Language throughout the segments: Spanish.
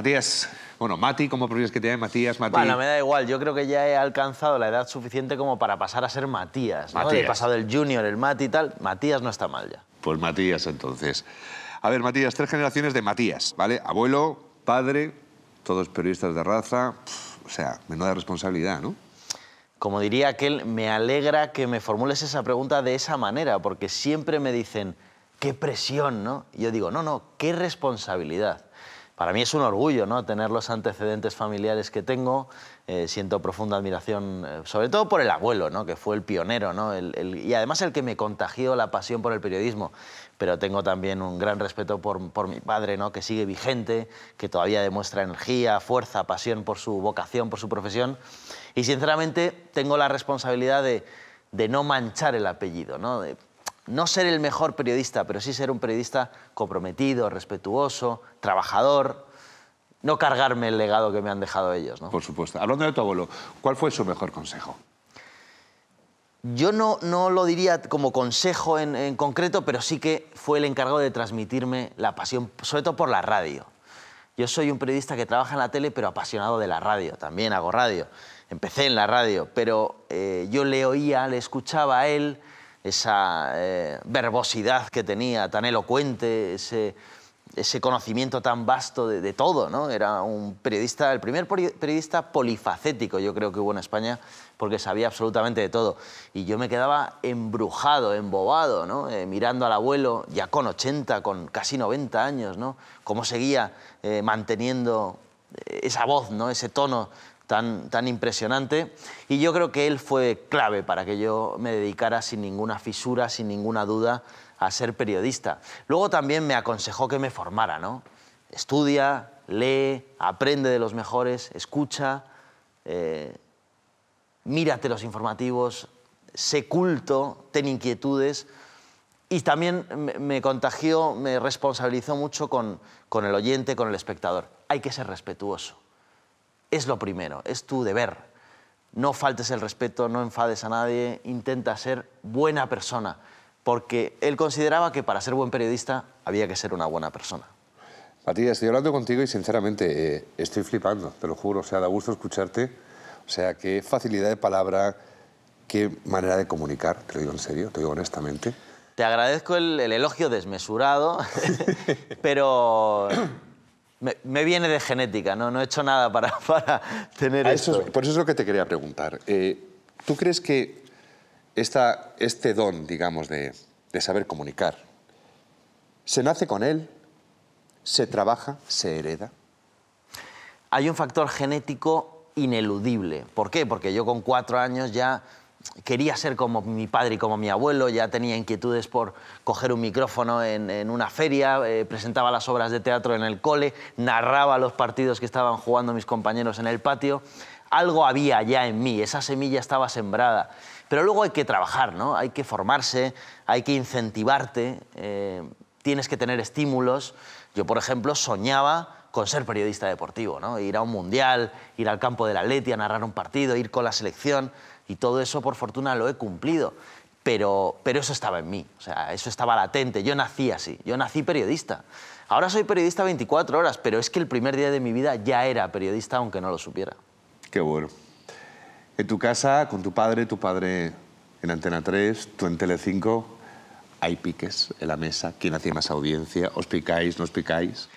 Matías, bueno, Mati, ¿cómo prefieres que te Matías? Mati? Bueno, me da igual, yo creo que ya he alcanzado la edad suficiente como para pasar a ser Matías. ¿no? He pasado el junior, el Mati y tal, Matías no está mal ya. Pues Matías, entonces. A ver, Matías, tres generaciones de Matías, ¿vale? Abuelo, padre, todos periodistas de raza, o sea, menuda responsabilidad, ¿no? Como diría aquel, me alegra que me formules esa pregunta de esa manera, porque siempre me dicen, qué presión, ¿no? Y yo digo, no, no, qué responsabilidad para mí es un orgullo ¿no? tener los antecedentes familiares que tengo. Eh, siento profunda admiración, eh, sobre todo por el abuelo, ¿no? que fue el pionero y además el que me contagió la pasión por el periodismo. Pero tengo también un gran respeto por, mi padre, ¿no? que sigue vigente, que todavía demuestra energía, fuerza, pasión por su vocación, por su profesión. Y sinceramente tengo la responsabilidad de, de no manchar el apellido, ¿no? De, no ser el mejor periodista, pero sí ser un periodista comprometido, respetuoso, trabajador, no cargarme el legado que me han dejado ellos. Por supuesto. Hablando de tu abuelo, ¿cuál fue su mejor consejo? Yo no, lo diría como consejo en, concreto, pero sí que fue el encargado de transmitirme la pasión, sobre todo por la radio. Yo soy un periodista que trabaja en la tele, pero apasionado de la radio. También hago radio. Empecé en la radio, pero eh, yo le oía, le escuchaba a él, esa eh, verbosidad que tenía, tan elocuente, ese, conocimiento tan vasto de, todo, ¿no? Era un periodista, el primer periodista polifacético, yo creo que hubo en España, porque sabía absolutamente de todo. Y yo me quedaba embrujado, embobado, ¿no? Eh, mirando al abuelo, ya con 80, con casi 90 años, ¿no? Cómo seguía eh, manteniendo esa voz, ¿no? Ese tono tan, impresionante. Y yo creo que él fue clave para que yo me dedicara sin ninguna fisura, sin ninguna duda, a ser periodista. Luego también me aconsejó que me formara, ¿no? Estudia, lee, aprende de los mejores, escucha, eh, mírate los informativos, sé culto, ten inquietudes. Y también me contagió, me responsabilizó mucho con el oyente, con el espectador. Hay que ser respetuoso es lo primero, es tu deber. No faltes el respeto, no enfades a nadie, intenta ser buena persona, porque él consideraba que para ser buen periodista había que ser una buena persona. Matías, estoy hablando contigo y sinceramente eh, estoy flipando, te lo juro, o sea, da gusto escucharte, o sea, qué facilidad de palabra, qué manera de comunicar, te lo digo en serio, te lo digo honestamente. Te agradezco el elogio desmesurado, pero me, viene de genética, ¿no? no he hecho nada para, tener ah, eso. por eso es lo que te quería preguntar. Eh, ¿Tú crees que este don, digamos, de, de saber comunicar, se nace con él, se trabaja, se hereda? Hay un factor genético ineludible. ¿Por qué? Porque yo con cuatro años ya quería ser como mi padre y como mi abuelo, ya tenía inquietudes por coger un micrófono en, una feria, eh, presentaba las obras de teatro en el cole, narraba los partidos que estaban jugando mis compañeros en el patio. Algo había ya en mí, esa semilla estaba sembrada. Pero luego hay que trabajar, ¿no? Hay que formarse, hay que incentivarte, eh, tienes que tener estímulos. Yo, por ejemplo, soñaba con ser periodista deportivo, Ir a un mundial, ir al campo de la letia, narrar un partido, ir con la selección. Y todo eso, por fortuna, lo he cumplido. Pero, pero eso estaba en mí, o sea, eso estaba latente. Yo nací así, yo nací periodista. Ahora soy periodista 24 horas, pero es que el primer día de mi vida ya era periodista, aunque no lo supiera. Qué bueno. En tu casa, con tu padre, tu padre en Antena 3, tú en tele5 hay piques en la mesa. ¿Quién hacía más audiencia? ¿Os picáis? nos picáis?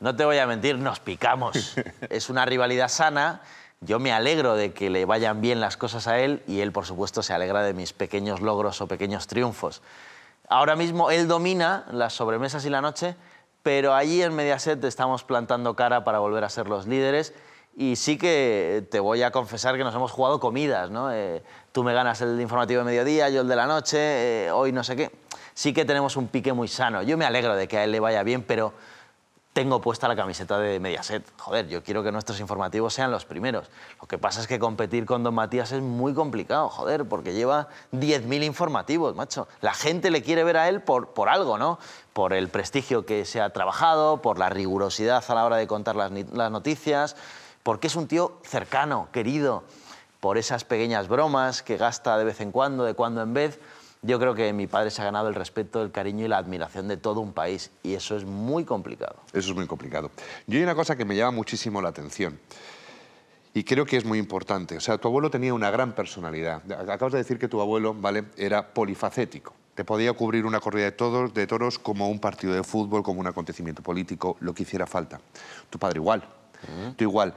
No te voy a mentir, nos picamos. es una rivalidad sana yo me alegro de que le vayan bien las cosas a él y él, por supuesto, se alegra de mis pequeños logros o pequeños triunfos. Ahora mismo él domina las sobremesas y la noche, pero allí en Mediaset estamos plantando cara para volver a ser los líderes y sí que te voy a confesar que nos hemos jugado comidas, ¿no? Eh, tú me ganas el informativo de mediodía, yo el de la noche, eh, hoy no sé qué. Sí que tenemos un pique muy sano. Yo me alegro de que a él le vaya bien, pero tengo puesta la camiseta de Mediaset. Joder, yo quiero que nuestros informativos sean los primeros. Lo que pasa es que competir con Don Matías es muy complicado, joder, porque lleva 10.000 informativos, macho. La gente le quiere ver a él por, algo, ¿no? Por el prestigio que se ha trabajado, por la rigurosidad a la hora de contar las, las noticias, porque es un tío cercano, querido, por esas pequeñas bromas que gasta de vez en cuando, de cuando en vez yo creo que mi padre se ha ganado el respeto, el cariño y la admiración de todo un país y eso es muy complicado. Eso es muy complicado. Yo hay una cosa que me llama muchísimo la atención y creo que es muy importante. O sea, tu abuelo tenía una gran personalidad. Acabas de decir que tu abuelo, ¿vale?, era polifacético. Te podía cubrir una corrida de toros, de toros como un partido de fútbol, como un acontecimiento político, lo que hiciera falta. Tu padre igual, tú igual.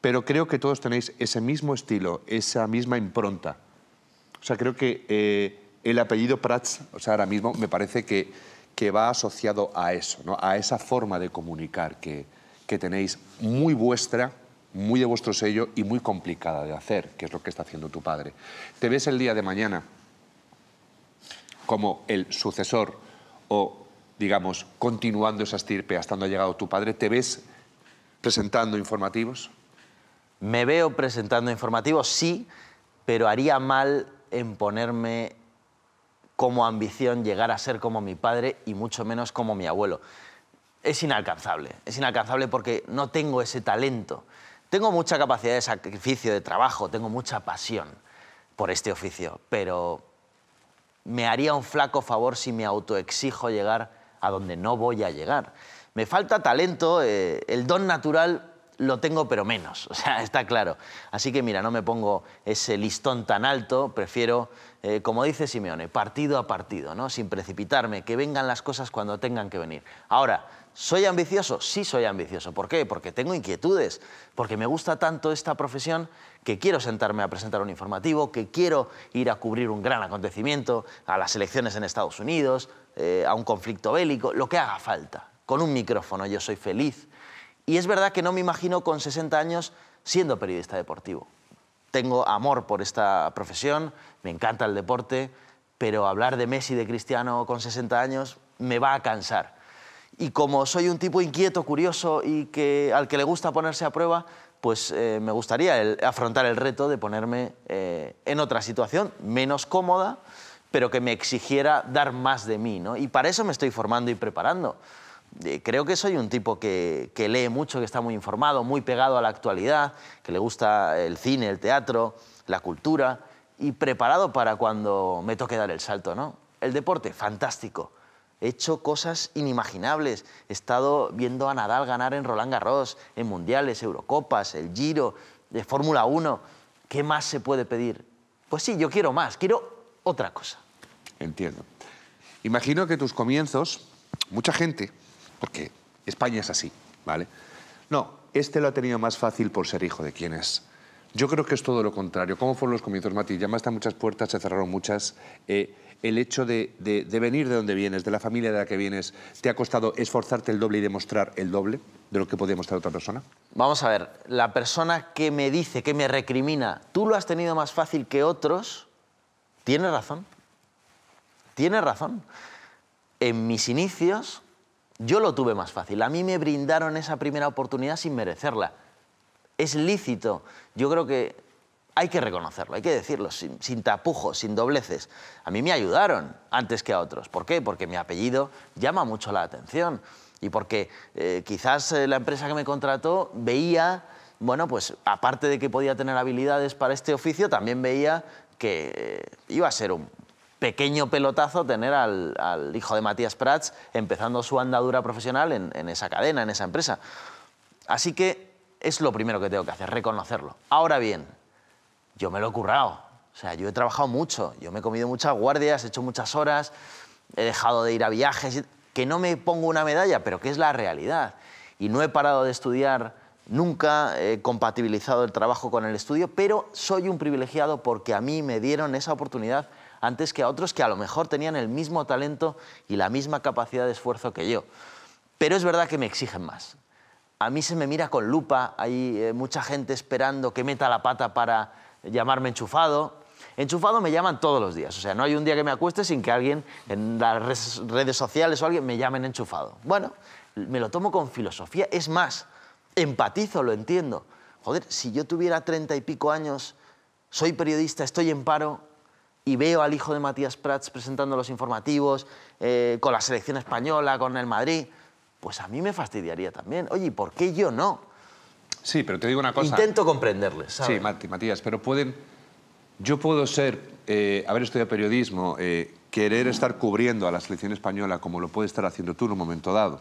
Pero creo que todos tenéis ese mismo estilo, esa misma impronta. O sea, creo que... Eh, el apellido Prats, o sea, ahora mismo me parece que, que va asociado a eso, ¿no? a esa forma de comunicar que, que tenéis muy vuestra, muy de vuestro sello y muy complicada de hacer, que es lo que está haciendo tu padre. ¿Te ves el día de mañana como el sucesor o, digamos, continuando esa estirpe hasta donde ha llegado tu padre? ¿Te ves presentando informativos? Me veo presentando informativos, sí, pero haría mal en ponerme como ambición llegar a ser como mi padre y mucho menos como mi abuelo. Es inalcanzable, es inalcanzable porque no tengo ese talento. Tengo mucha capacidad de sacrificio, de trabajo, tengo mucha pasión por este oficio, pero me haría un flaco favor si me autoexijo llegar a donde no voy a llegar. Me falta talento, eh, el don natural lo tengo pero menos, o sea, está claro. Así que mira, no me pongo ese listón tan alto, prefiero eh, como dice Simeone, partido a partido, ¿no? sin precipitarme, que vengan las cosas cuando tengan que venir. Ahora, ¿soy ambicioso? Sí soy ambicioso. ¿Por qué? Porque tengo inquietudes, porque me gusta tanto esta profesión que quiero sentarme a presentar un informativo, que quiero ir a cubrir un gran acontecimiento, a las elecciones en Estados Unidos, eh, a un conflicto bélico, lo que haga falta. Con un micrófono yo soy feliz. Y es verdad que no me imagino con 60 años siendo periodista deportivo tengo amor por esta profesión, me encanta el deporte, pero hablar de Messi, de Cristiano con 60 años, me va a cansar. Y como soy un tipo inquieto, curioso y que, al que le gusta ponerse a prueba, pues eh, me gustaría afrontar el reto de ponerme eh, en otra situación menos cómoda, pero que me exigiera dar más de mí. Y para eso me estoy formando y preparando. Eh, creo que soy un tipo que, que, lee mucho, que está muy informado, muy pegado a la actualidad, que le gusta el cine, el teatro, la cultura y preparado para cuando me toque dar el salto, ¿no? El deporte, fantástico. He hecho cosas inimaginables. He estado viendo a Nadal ganar en Roland Garros, en Mundiales, Eurocopas, el Giro, de Fórmula 1. ¿Qué más se puede pedir? Pues sí, yo quiero más, quiero otra cosa. Entiendo. Imagino que tus comienzos, mucha gente, porque España es así, ¿vale? No, este lo ha tenido más fácil por ser hijo de quién es. Yo creo que es todo lo contrario. ¿Cómo fueron los comienzos, Mati? Llamaste a muchas puertas, se cerraron muchas. Eh, el hecho de, de, venir de donde vienes, de la familia de la que vienes, ¿te ha costado esforzarte el doble y demostrar el doble de lo que podía mostrar otra persona? Vamos a ver, la persona que me dice, que me recrimina, tú lo has tenido más fácil que otros, tiene razón. Tiene razón. En mis inicios, yo lo tuve más fácil. A mí me brindaron esa primera oportunidad sin merecerla. Es lícito. Yo creo que hay que reconocerlo, hay que decirlo, sin, tapujos, sin dobleces. A mí me ayudaron antes que a otros. ¿Por qué? Porque mi apellido llama mucho la atención y porque eh, quizás eh, la empresa que me contrató veía, bueno, pues aparte de que podía tener habilidades para este oficio, también veía que eh, iba a ser un pequeño pelotazo tener al, hijo de Matías Prats empezando su andadura profesional en, en, esa cadena, en esa empresa. Así que es lo primero que tengo que hacer, reconocerlo. Ahora bien, yo me lo he currado. O sea, yo he trabajado mucho, yo me he comido muchas guardias, he hecho muchas horas, he dejado de ir a viajes, que no me pongo una medalla, pero que es la realidad. Y no he parado de estudiar Nunca he compatibilizado el trabajo con el estudio, pero soy un privilegiado porque a mí me dieron esa oportunidad antes que a otros que a lo mejor tenían el mismo talento y la misma capacidad de esfuerzo que yo. Pero es verdad que me exigen más. A mí se me mira con lupa, hay eh, mucha gente esperando que meta la pata para llamarme enchufado. Enchufado me llaman todos los días, o sea, no hay un día que me acueste sin que alguien en las redes sociales o alguien me llamen enchufado. Bueno, me lo tomo con filosofía, es más, empatizo, lo entiendo. Joder, si yo tuviera treinta y pico años, soy periodista, estoy en paro, y veo al hijo de Matías Prats presentando los informativos, eh, con la selección española, con el Madrid, pues a mí me fastidiaría también. Oye, ¿por qué yo no? Sí, pero te digo una cosa. Intento comprenderles, ¿sabes? Sí, Matías, pero pueden... Yo puedo ser, eh, haber estudiado periodismo, eh, querer estar cubriendo a la selección española como lo puede estar haciendo tú en un momento dado.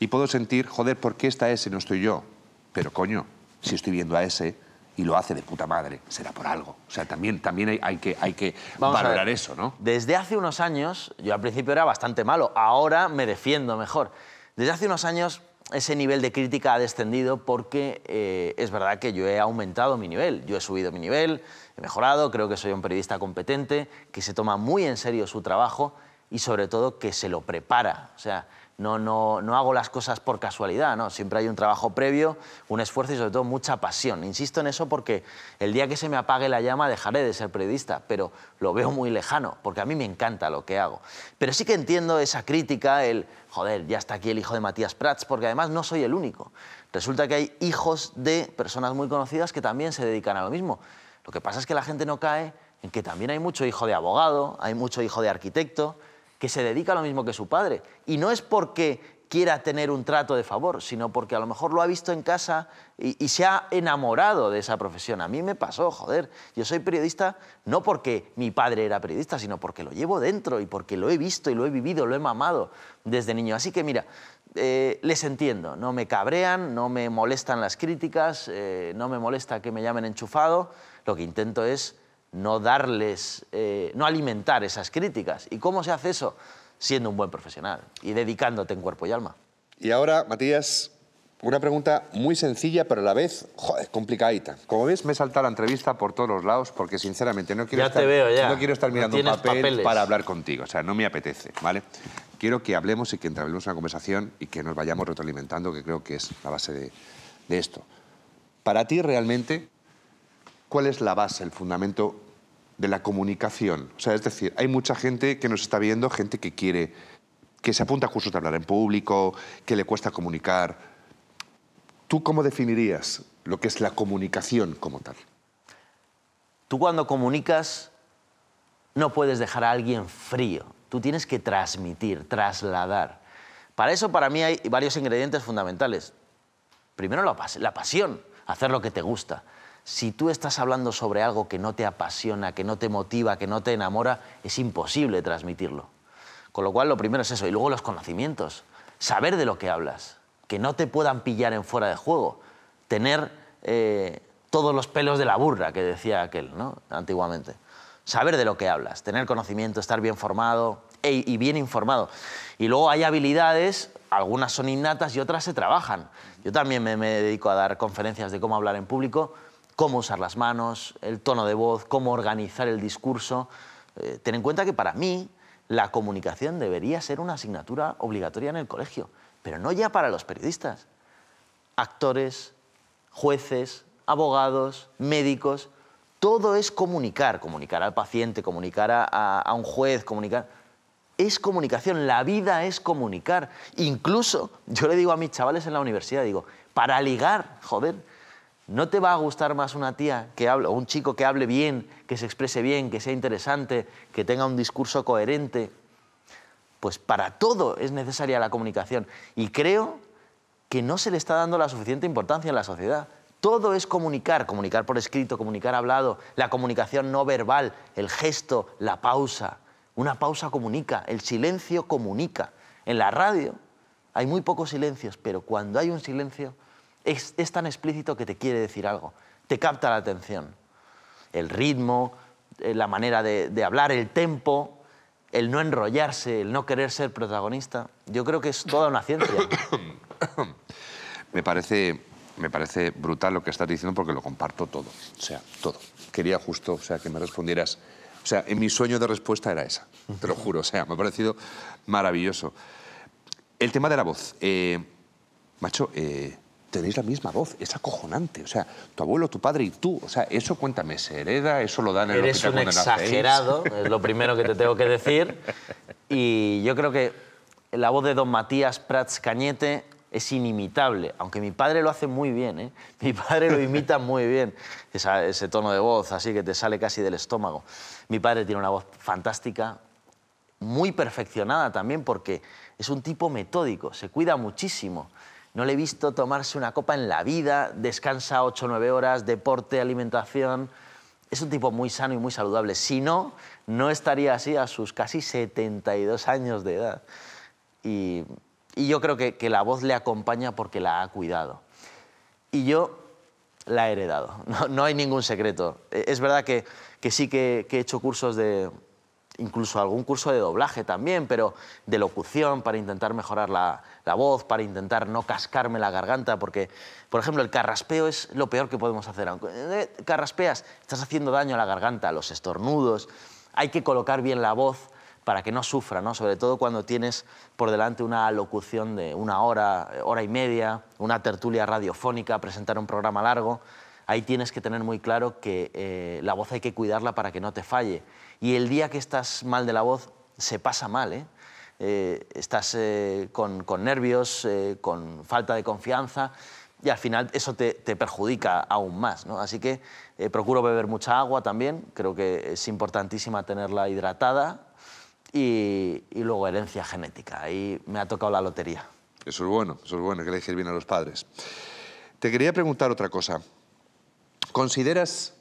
Y puedo sentir, joder, ¿por qué está S no estoy yo? Pero coño, si estoy viendo a ese y lo hace de puta madre, será por algo. O sea, también, también hay, que, hay que valorar eso, ¿no? Desde hace unos años, yo al principio era bastante malo, ahora me defiendo mejor. Desde hace unos años ese nivel de crítica ha descendido porque eh, es verdad que yo he aumentado mi nivel, yo he subido mi nivel, he mejorado, creo que soy un periodista competente, que se toma muy en serio su trabajo y sobre todo que se lo prepara. O sea, no, no, no hago las cosas por casualidad, ¿no? Siempre hay un trabajo previo, un esfuerzo y sobre todo mucha pasión. Insisto en eso porque el día que se me apague la llama dejaré de ser periodista, pero lo veo muy lejano porque a mí me encanta lo que hago. Pero sí que entiendo esa crítica, el, joder, ya está aquí el hijo de Matías Prats, porque además no soy el único. Resulta que hay hijos de personas muy conocidas que también se dedican a lo mismo. Lo que pasa es que la gente no cae en que también hay mucho hijo de abogado, hay mucho hijo de arquitecto, que se dedica a lo mismo que su padre. Y no es porque quiera tener un trato de favor, sino porque a lo mejor lo ha visto en casa y, se ha enamorado de esa profesión. A mí me pasó, joder. Yo soy periodista no porque mi padre era periodista, sino porque lo llevo dentro y porque lo he visto y lo he vivido, lo he mamado desde niño. Así que mira, eh, les entiendo, no me cabrean, no me molestan las críticas, eh, no me molesta que me llamen enchufado. Lo que intento es no darles, eh, no alimentar esas críticas. ¿Y cómo se hace eso? Siendo un buen profesional y dedicándote en cuerpo y alma. Y ahora, Matías, una pregunta muy sencilla, pero a la vez complicadita. Como ves, me salta la entrevista por todos los lados porque, sinceramente, no quiero, estar, No quiero estar mirando un papel para hablar contigo. O sea, no me apetece, ¿vale? Quiero que hablemos y que entablemos una conversación y que nos vayamos retroalimentando, que creo que es la base de esto. Para ti, realmente, ¿Cuál es la base, el fundamento de la comunicación? O sea, es decir, hay mucha gente que nos está viendo, gente que quiere, que se apunta a cursos de hablar en público, que le cuesta comunicar. ¿Tú cómo definirías lo que es la comunicación como tal? Tú cuando comunicas no puedes dejar a alguien frío. Tú tienes que transmitir, trasladar. Para eso, para mí, hay varios ingredientes fundamentales. Primero, la, la pasión, hacer lo que te gusta si tú estás hablando sobre algo que no te apasiona, que no te motiva, que no te enamora, es imposible transmitirlo. Con lo cual, lo primero es eso. Y luego los conocimientos. Saber de lo que hablas. Que no te puedan pillar en fuera de juego. Tener eh, todos los pelos de la burra, que decía aquel, ¿no? Antiguamente. Saber de lo que hablas. Tener conocimiento, estar bien formado y bien informado. Y luego hay habilidades, algunas son innatas y otras se trabajan. Yo también me dedico a dar conferencias de cómo hablar en público cómo usar las manos, el tono de voz, cómo organizar el discurso. Eh, ten en cuenta que para mí la comunicación debería ser una asignatura obligatoria en el colegio, pero no ya para los periodistas. Actores, jueces, abogados, médicos, todo es comunicar, comunicar al paciente, comunicar a, a un juez, comunicar es comunicación, la vida es comunicar. Incluso, yo le digo a mis chavales en la universidad, digo, para ligar, joder, ¿No te va a gustar más una tía que hable, o un chico que hable bien, que se exprese bien, que sea interesante, que tenga un discurso coherente? Pues para todo es necesaria la comunicación. Y creo que no se le está dando la suficiente importancia en la sociedad. Todo es comunicar, comunicar por escrito, comunicar hablado, la comunicación no verbal, el gesto, la pausa. Una pausa comunica, el silencio comunica. En la radio hay muy pocos silencios, pero cuando hay un silencio es, tan explícito que te quiere decir algo, te capta la atención. El ritmo, eh, la manera de, hablar, el tempo, el no enrollarse, el no querer ser protagonista. Yo creo que es toda una ciencia. me, parece, me parece brutal lo que estás diciendo porque lo comparto todo. O sea, todo. Quería justo o sea, que me respondieras. O sea, en mi sueño de respuesta era esa. Te lo juro. O sea, me ha parecido maravilloso. El tema de la voz. Eh, macho, eh, tenéis la misma voz, es acojonante. O sea, tu abuelo, tu padre y tú. O sea, eso cuéntame, se hereda, eso lo dan en el Eres un exagerado, es lo primero que te tengo que decir. Y yo creo que la voz de don Matías Prats Cañete es inimitable, aunque mi padre lo hace muy bien, ¿eh? mi padre lo imita muy bien, ese tono de voz así que te sale casi del estómago. Mi padre tiene una voz fantástica, muy perfeccionada también porque es un tipo metódico, se cuida muchísimo. No le he visto tomarse una copa en la vida, descansa 8 o 9 horas, deporte, alimentación. Es un tipo muy sano y muy saludable. Si no, no estaría así a sus casi 72 años de edad. Y, yo creo que, la voz le acompaña porque la ha cuidado. Y yo la he heredado, no, hay ningún secreto. E, es verdad que, sí que he hecho cursos de, incluso algún curso de doblaje también, pero de locución para intentar mejorar la, voz, para intentar no cascarme la garganta, porque, por ejemplo, el carraspeo es lo peor que podemos hacer. Eh, carraspeas, estás haciendo daño a la garganta, a los estornudos. Hay que colocar bien la voz para que no sufra, ¿no? sobre todo cuando tienes por delante una locución de una hora, hora y media, una tertulia radiofónica, presentar un programa largo ahí tienes que tener muy claro que eh, la voz hay que cuidarla para que no te falle. Y el día que estás mal de la voz, se pasa mal, ¿eh? Eh, estás con, nervios, con falta de confianza y al final eso te, perjudica aún más. Así que procuro beber mucha agua también, creo que es importantísima tenerla hidratada y, luego herencia genética, ahí me ha tocado la lotería. Eso es bueno, eso es bueno, que elegir bien a los padres. Te quería preguntar otra cosa. ¿Consideras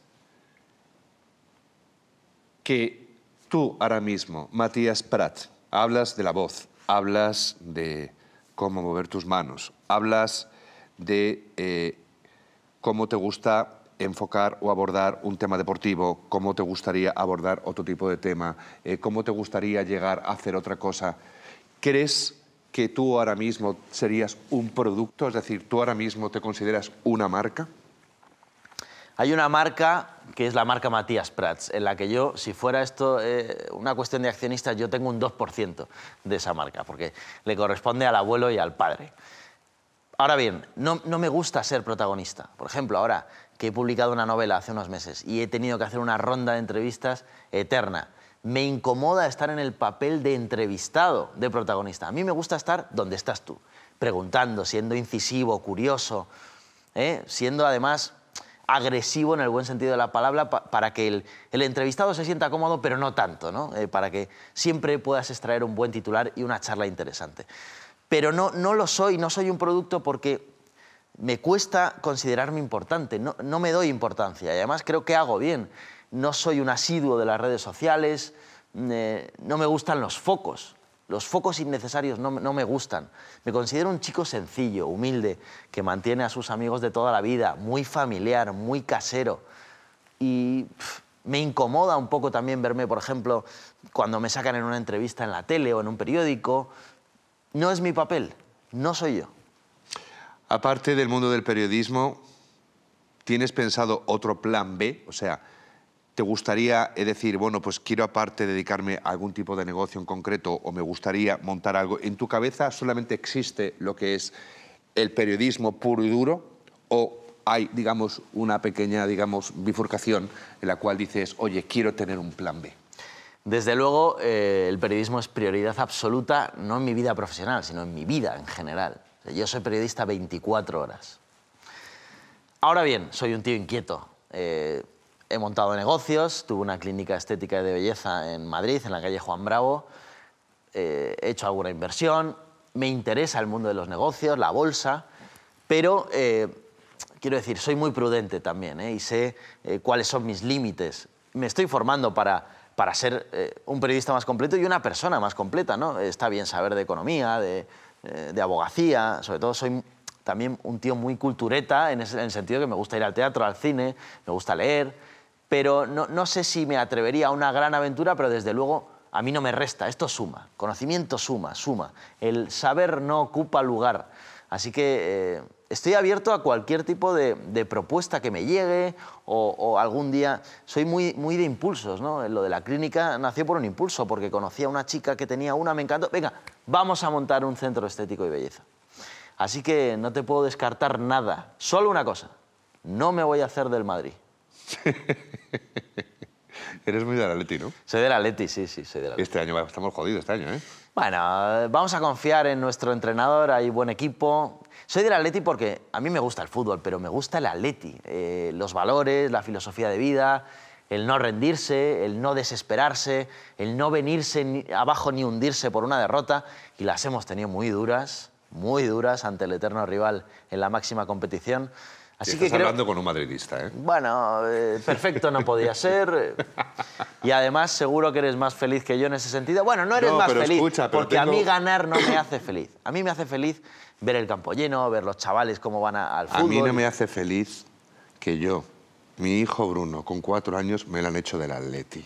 que tú ahora mismo, Matías Prat, hablas de la voz, hablas de cómo mover tus manos, hablas de eh, cómo te gusta enfocar o abordar un tema deportivo, cómo te gustaría abordar otro tipo de tema, eh, cómo te gustaría llegar a hacer otra cosa. ¿Crees que tú ahora mismo serías un producto? Es decir, ¿tú ahora mismo te consideras una marca? Hay una marca que es la marca Matías Prats, en la que yo, si fuera esto eh, una cuestión de accionistas, yo tengo un 2% de esa marca, porque le corresponde al abuelo y al padre. Ahora bien, no, me gusta ser protagonista. Por ejemplo, ahora que he publicado una novela hace unos meses y he tenido que hacer una ronda de entrevistas eterna, me incomoda estar en el papel de entrevistado, de protagonista. A mí me gusta estar donde estás tú, preguntando, siendo incisivo, curioso, ¿eh? siendo además agresivo en el buen sentido de la palabra para que el, entrevistado se sienta cómodo, pero no tanto, eh, para que siempre puedas extraer un buen titular y una charla interesante. Pero no, lo soy, no soy un producto porque me cuesta considerarme importante, no, no me doy importancia y además creo que hago bien. No soy un asiduo de las redes sociales, eh, no me gustan los focos los focos innecesarios no, me gustan. Me considero un chico sencillo, humilde, que mantiene a sus amigos de toda la vida, muy familiar, muy casero. Y me incomoda un poco también verme, por ejemplo, cuando me sacan en una entrevista en la tele o en un periódico. No es mi papel, no soy yo. Aparte del mundo del periodismo, ¿tienes pensado otro plan B? O sea, ¿Te gustaría decir, bueno, pues quiero aparte dedicarme a algún tipo de negocio en concreto o me gustaría montar algo? ¿En tu cabeza solamente existe lo que es el periodismo puro y duro o hay, digamos, una pequeña, digamos, bifurcación en la cual dices, oye, quiero tener un plan B? Desde luego, eh, el periodismo es prioridad absoluta, no en mi vida profesional, sino en mi vida en general. yo soy periodista 24 horas. Ahora bien, soy un tío inquieto. Eh, he montado negocios, tuve una clínica estética de belleza en Madrid, en la calle Juan Bravo, eh, he hecho alguna inversión, me interesa el mundo de los negocios, la bolsa, pero eh, quiero decir, soy muy prudente también eh, y sé cuáles son mis límites. Me estoy formando para, para ser un periodista más completo y una persona más completa. ¿no? Está bien saber de economía, de, de abogacía, sobre todo soy también un tío muy cultureta en, en el sentido que me gusta ir al teatro, al cine, me gusta leer pero no, sé si me atrevería a una gran aventura, pero desde luego a mí no me resta, esto suma, conocimiento suma, suma, el saber no ocupa lugar. Así que eh, estoy abierto a cualquier tipo de, propuesta que me llegue o, algún día... Soy muy, muy de impulsos, ¿no? Lo de la clínica nació por un impulso, porque conocí a una chica que tenía una, me encantó, venga, vamos a montar un centro estético y belleza. Así que no te puedo descartar nada, solo una cosa, no me voy a hacer del Madrid. Eres muy de la ¿no? Soy de la sí, sí, soy de la Este año estamos jodidos, este año, ¿eh? Bueno, vamos a confiar en nuestro entrenador, hay buen equipo. Soy del Atleti porque a mí me gusta el fútbol, pero me gusta el Atleti. Eh, los valores, la filosofía de vida, el no rendirse, el no desesperarse, el no venirse abajo ni hundirse por una derrota. Y las hemos tenido muy duras, muy duras ante el eterno rival en la máxima competición. Así que hablando con un madridista, ¿eh? Bueno, eh, perfecto no podía ser. y además, seguro que eres más feliz que yo en ese sentido. Bueno, no eres más feliz, porque a mí ganar no me hace feliz. A mí me hace feliz ver el campo lleno, ver los chavales cómo van al fútbol. A mí no me hace feliz que yo, mi hijo Bruno, con cuatro años, me lo han hecho del Atleti.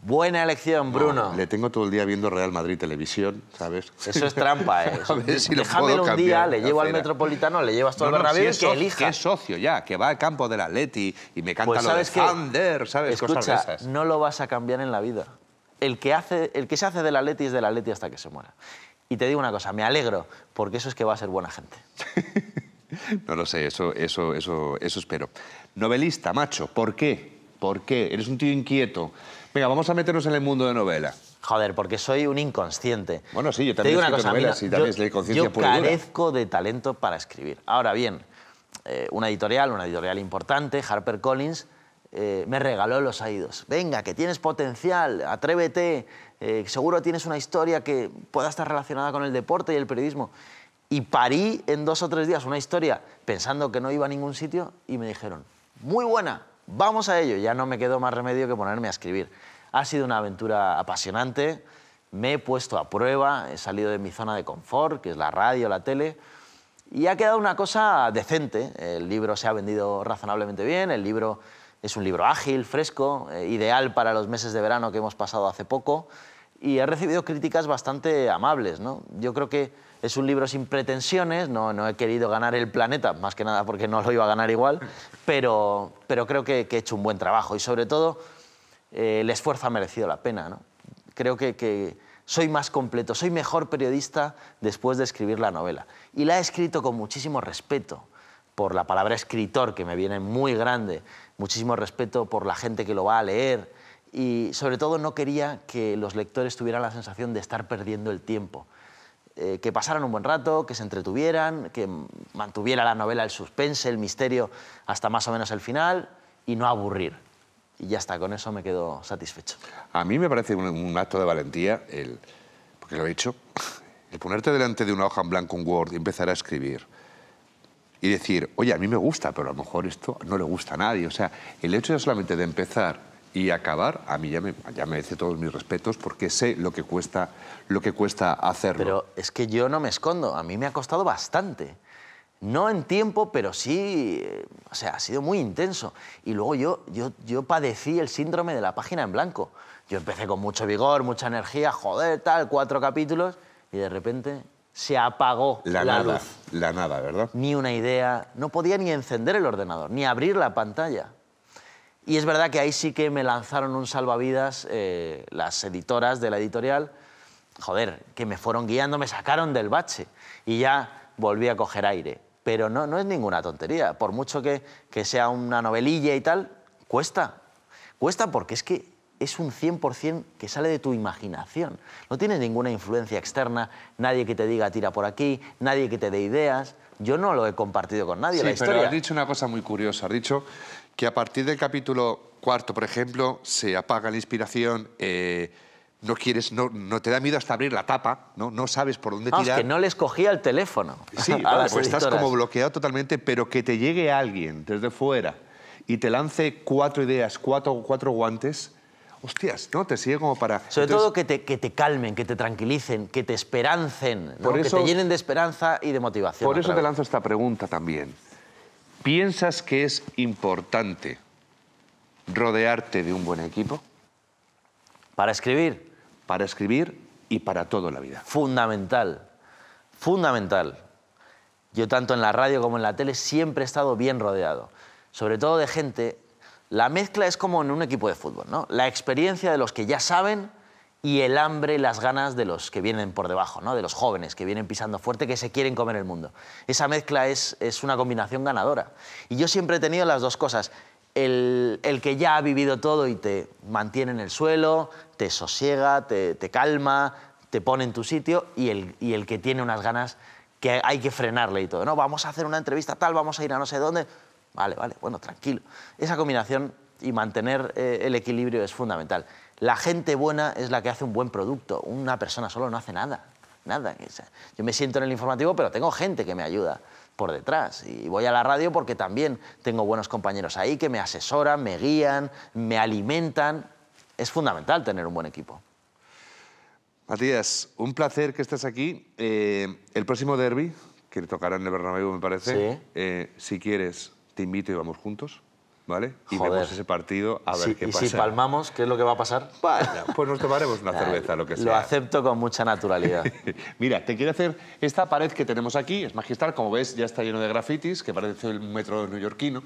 Buena elección, Bruno. le tengo todo el día viendo Real Madrid Televisión, ¿sabes? Eso es trampa, ¿eh? un día, le llevo al Metropolitano, le llevas todo el que es socio ya, que va al campo del Atleti y me canta los pues, lo ¿sabes de Thunder, ¿sabes? Escucha, Cosas no lo vas a cambiar en la vida. El que, hace, el que se hace del Atleti es del Atleti hasta que se muera. Y te digo una cosa, me alegro, porque eso es que va a ser buena gente. no lo sé, eso, eso, eso, eso espero. Novelista, macho, ¿por qué? ¿Por qué? Eres un tío inquieto. Venga, vamos a meternos en el mundo de novela. Joder, porque soy un inconsciente. Bueno, sí, yo también una cosa, y yo, carezco de talento para escribir. Ahora bien, eh, una editorial, una editorial importante, HarperCollins, eh, me regaló Los Aidos. Venga, que tienes potencial, atrévete, eh, seguro tienes una historia que pueda estar relacionada con el deporte y el periodismo. Y parí en dos o tres días una historia pensando que no iba a ningún sitio y me dijeron, muy buena, Vamos a ello, ya no me quedó más remedio que ponerme a escribir. Ha sido una aventura apasionante, me he puesto a prueba, he salido de mi zona de confort, que es la radio, la tele, y ha quedado una cosa decente. El libro se ha vendido razonablemente bien, el libro es un libro ágil, fresco, eh, ideal para los meses de verano que hemos pasado hace poco, y he recibido críticas bastante amables. ¿no? Yo creo que es un libro sin pretensiones, no, he querido ganar el planeta, más que nada porque no lo iba a ganar igual, pero, creo que, he hecho un buen trabajo y sobre todo eh, el esfuerzo ha merecido la pena. Creo que soy más completo, soy mejor periodista después de escribir la novela. Y la he escrito con muchísimo respeto por la palabra escritor, que me viene muy grande, muchísimo respeto por la gente que lo va a leer y sobre todo no quería que los lectores tuvieran la sensación de estar perdiendo el tiempo, eh, que pasaran un buen rato, que se entretuvieran, que mantuviera la novela el suspense, el misterio hasta más o menos el final y no aburrir. Y ya está, con eso me quedo satisfecho. A mí me parece un, acto de valentía, el, porque lo he hecho, el ponerte delante de una hoja en blanco, un Word, y empezar a escribir y decir, oye, a mí me gusta, pero a lo mejor esto no le gusta a nadie. O sea, el hecho ya solamente de empezar y acabar, a mí ya me, ya merece todos mis respetos porque sé lo que, cuesta, lo que cuesta hacerlo. Pero es que yo no me escondo, a mí me ha costado bastante. No en tiempo, pero sí, o sea, ha sido muy intenso. Y luego yo, yo, padecí el síndrome de la página en blanco. Yo empecé con mucho vigor, mucha energía, joder, tal, cuatro capítulos, y de repente se apagó la, luz. La nada, ¿verdad? Ni una idea, no podía ni encender el ordenador, ni abrir la pantalla. Y es verdad que ahí sí que me lanzaron un salvavidas eh, las editoras de la editorial, joder, que me fueron guiando, me sacaron del bache y ya volví a coger aire. Pero no, no es ninguna tontería, por mucho que, sea una novelilla y tal, cuesta. Cuesta porque es que es un 100% que sale de tu imaginación. No tienes ninguna influencia externa, nadie que te diga tira por aquí, nadie que te dé ideas. Yo no lo he compartido con nadie sí, la historia. Pero has dicho una cosa muy curiosa, has dicho que a partir del capítulo cuarto, por ejemplo, se apaga la inspiración, eh, no quieres, no, te da miedo hasta abrir la tapa, no, sabes por dónde ah, tirar. No, es que no les cogía el teléfono. Sí, a pues estás como bloqueado totalmente, pero que te llegue alguien desde fuera y te lance cuatro ideas, cuatro, cuatro guantes, hostias, ¿no? Te sigue como para... Sobre todo que te, calmen, que te tranquilicen, que te esperancen, que te llenen de esperanza y de motivación. Por eso te lanzo esta pregunta también. ¿Piensas que es importante rodearte de un buen equipo? Para escribir. Para escribir y para toda la vida. Fundamental, fundamental. Yo tanto en la radio como en la tele siempre he estado bien rodeado, sobre todo de gente... La mezcla es como en un equipo de fútbol, ¿no? La experiencia de los que ya saben y el hambre, las ganas de los que vienen por debajo, ¿no? de los jóvenes que vienen pisando fuerte, que se quieren comer el mundo. Esa mezcla es, una combinación ganadora. Y yo siempre he tenido las dos cosas. El, que ya ha vivido todo y te mantiene en el suelo, te sosiega, te, calma, te pone en tu sitio, y el, que tiene unas ganas que hay que frenarle y todo. No, vamos a hacer una entrevista tal, vamos a ir a no sé dónde. Vale, vale, bueno, tranquilo. Esa combinación y mantener eh, el equilibrio es fundamental. La gente buena es la que hace un buen producto. Una persona solo no hace nada. Nada. Yo me siento en el informativo, pero tengo gente que me ayuda por detrás. Y voy a la radio porque también tengo buenos compañeros ahí que me asesoran, me guían, me alimentan. Es fundamental tener un buen equipo. Matías, un placer que estés aquí. Eh, el próximo derby, que le tocará en el Bernabéu, me parece, eh, si quieres, te invito y vamos juntos. ¿vale? Y vemos ese partido a ver qué pasa. Y si palmamos, ¿qué es lo que va a pasar? pues nos tomaremos una cerveza, lo que sea. Lo acepto con mucha naturalidad. Mira, te quiero hacer esta pared que tenemos aquí, es magistral, como ves ya está lleno de grafitis, que parece el metro neoyorquino.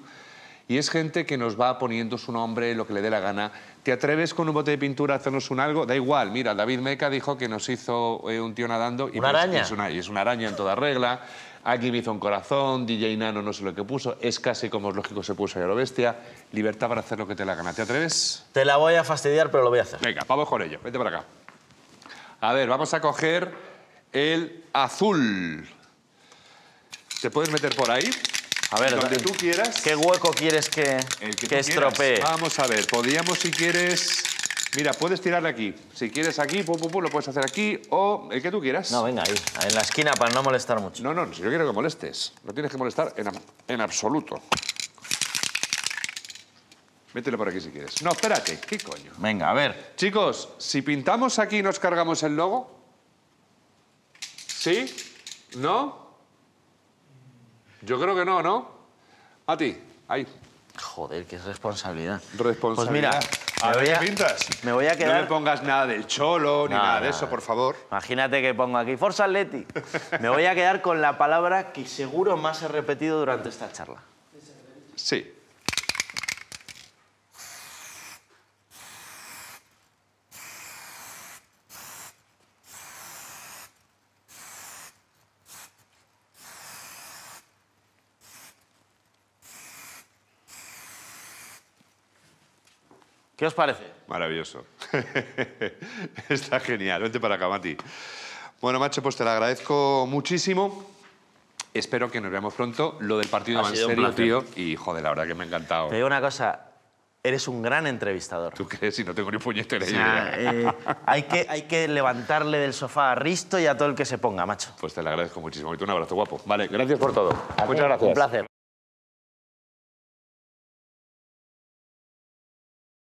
Y es gente que nos va poniendo su nombre, lo que le dé la gana. ¿Te atreves con un bote de pintura a hacernos un algo? Da igual. Mira, David Meca dijo que nos hizo eh, un tío nadando. Y ¿Una pues, araña? una, y es una araña en toda regla. Aquí me hizo un corazón, DJ Nano no sé lo que puso, es casi como es lógico se puso ya lo bestia, libertad para hacer lo que te la gana. ¿Te atreves? Te la voy a fastidiar, pero lo voy a hacer. Venga, vamos con ello, vete para acá. A ver, vamos a coger el azul. ¿Te puedes meter por ahí? A ver, donde tú quieras. ¿Qué hueco quieres que, estropee? Vamos a ver, podríamos si quieres Mira, puedes tirarle aquí. Si quieres aquí, pu, lo puedes hacer aquí o el que tú quieras. No, venga, ahí, en la esquina para no molestar mucho. No, no, si yo quiero que molestes. No tienes que molestar en, absoluto. Mételo por aquí si quieres. No, espérate, ¿qué coño? Venga, a ver. Chicos, si pintamos aquí y nos cargamos el logo... ¿Sí? ¿No? Yo creo que no, ¿no? A ti, ahí. Joder, qué responsabilidad. Responsabilidad. Pues mira... ¿qué pintas? Me voy a quedar... No me pongas nada del cholo ni nada de eso, por favor. Imagínate que pongo aquí, Forza Atleti. me voy a quedar con la palabra que seguro más he repetido durante esta charla. Sí. ¿Qué os parece? Maravilloso. Está genial. Vente para acá, Mati. Bueno, macho, pues te lo agradezco muchísimo. Espero que nos veamos pronto. Lo del partido ha más serio, tío. Y joder, la verdad que me ha encantado. Te digo una cosa. Eres un gran entrevistador. ¿Tú crees? Si no tengo ni un puñetero. Eh, hay, que, hay que levantarle del sofá a Risto y a todo el que se ponga, macho. Pues te lo agradezco muchísimo. Y tú un abrazo guapo. Vale, gracias por todo. Muchas gracias. Un placer.